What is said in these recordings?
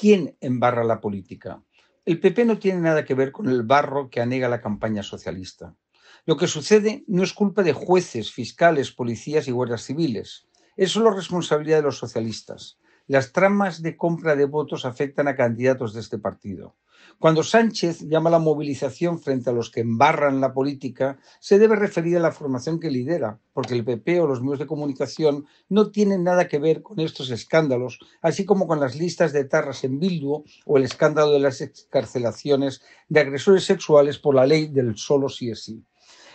¿Quién embarra la política? El PP no tiene nada que ver con el barro que anega la campaña socialista. Lo que sucede no es culpa de jueces, fiscales, policías y guardias civiles. Es solo responsabilidad de los socialistas. Las tramas de compra de votos afectan a candidatos de este partido. Cuando Sánchez llama a la movilización frente a los que embarran la política, se debe referir a la formación que lidera, porque el PP o los medios de comunicación no tienen nada que ver con estos escándalos, así como con las listas de tarras en Bildu o el escándalo de las excarcelaciones de agresores sexuales por la ley del solo sí es sí.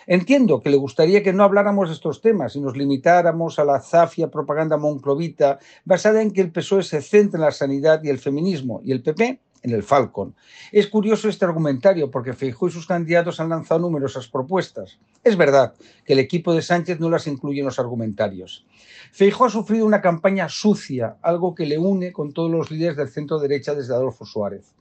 Entiendo que le gustaría que no habláramos de estos temas y nos limitáramos a la zafia propaganda monclovita basada en que el PSOE se centra en la sanidad y el feminismo y el PP en el Falcon. Es curioso este argumentario porque Feijóo y sus candidatos han lanzado numerosas propuestas. Es verdad que el equipo de Sánchez no las incluye en los argumentarios. Feijóo ha sufrido una campaña sucia, algo que le une con todos los líderes del centro derecha desde Adolfo Suárez.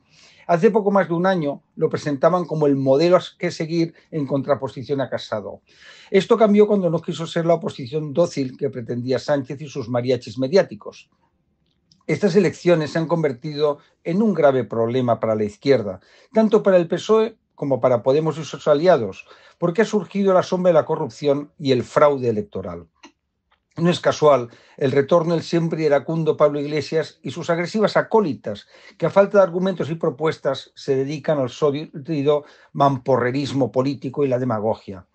Hace poco más de un año lo presentaban como el modelo que seguir en contraposición a Casado. Esto cambió cuando no quiso ser la oposición dócil que pretendía Sánchez y sus mariachis mediáticos. Estas elecciones se han convertido en un grave problema para la izquierda, tanto para el PSOE como para Podemos y sus aliados, porque ha surgido la sombra de la corrupción y el fraude electoral. No es casual el retorno del siempre iracundo Pablo Iglesias y sus agresivas acólitas, que a falta de argumentos y propuestas se dedican al sólido mamporrerismo político y la demagogia.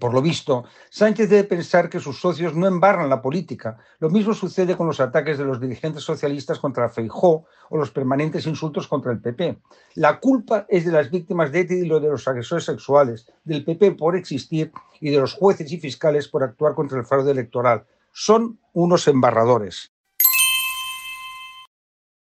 Por lo visto, Sánchez debe pensar que sus socios no embarran la política. Lo mismo sucede con los ataques de los dirigentes socialistas contra Feijó o los permanentes insultos contra el PP. La culpa es de las víctimas de Eti y de los agresores sexuales, del PP por existir y de los jueces y fiscales por actuar contra el fraude electoral. Son unos embarradores.